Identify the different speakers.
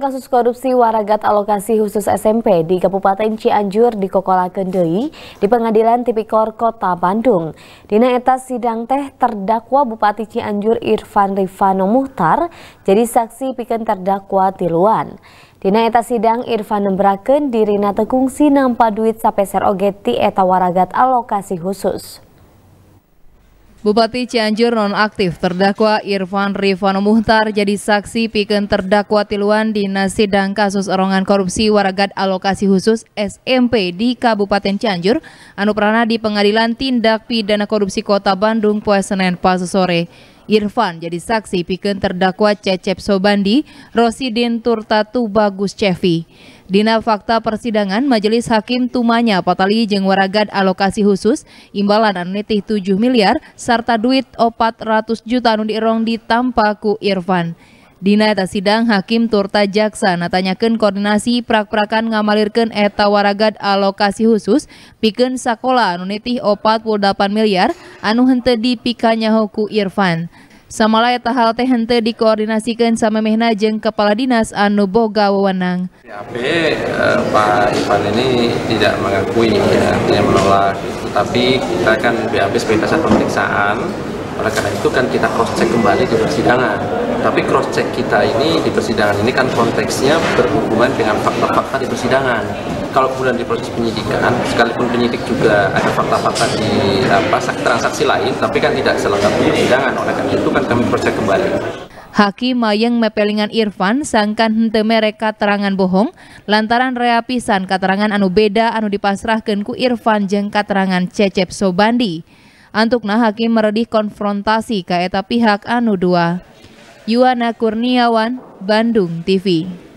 Speaker 1: Kasus korupsi waragat alokasi khusus SMP di Kabupaten Cianjur di Kokola Kendei di Pengadilan Tipikor Kota Bandung. Dina etas sidang teh terdakwa Bupati Cianjur Irfan Rifano Muhtar jadi saksi piken terdakwa tiluan. Dina eta sidang Irfan nembraken dirina tekungsi nampa duit sapeser oge ti eta waragat alokasi khusus. Bupati Cianjur
Speaker 2: nonaktif terdakwa Irfan Rifano Muhtar jadi saksi piken terdakwa tiluan di sidang kasus orongan korupsi waragat alokasi khusus SMP di Kabupaten Cianjur anu prana di Pengadilan Tindak Pidana Korupsi Kota Bandung poe Senin pasu sore. Irfan jadi saksi piken terdakwa Cecep Sobandi, Rosidin Turtatu Bagus Cevi. Dina fakta persidangan Majelis Hakim Tumanya Patali jeung waragad alokasi khusus imbalan anu 7 miliar serta duit ratus juta anu diirong di Tampaku Irfan. Dina eta sidang Hakim Turta Jaksa natanyakeun koordinasi prak-prakan ngamalirkeun eta waragad alokasi khusus pikeun sakola anu puluh 48 miliar anu di pikanya hoku Irfan eta hal teh henteu dikoordinasikan sama jeung Kepala Dinas Anu Boga Wewenang.
Speaker 3: PAP eh, Pak Ivan ini tidak mengakui, ya, dia menolak. Tapi kita kan BAP sebagai pemeriksaan, oleh karena itu kan kita cross check kembali di persidangan. Tapi cross check kita ini di persidangan ini kan konteksnya berhubungan dengan fakta-fakta di persidangan kalau kemudian di proses penyidikan, sekalipun penyidik juga ada fakta-fakta di apa, transaksi lain, tapi kan tidak selengkap persidangan. Oleh karena itu kan kami percaya kembali.
Speaker 2: Hakim Mayeng mepelingan Irfan sangkan hente mereka terangan bohong lantaran reapisan keterangan anu beda anu dipasrahkan ku Irfan jeng keterangan Cecep Sobandi. Antukna hakim meredih konfrontasi ke eta pihak anu dua. Yuana Kurniawan, Bandung TV.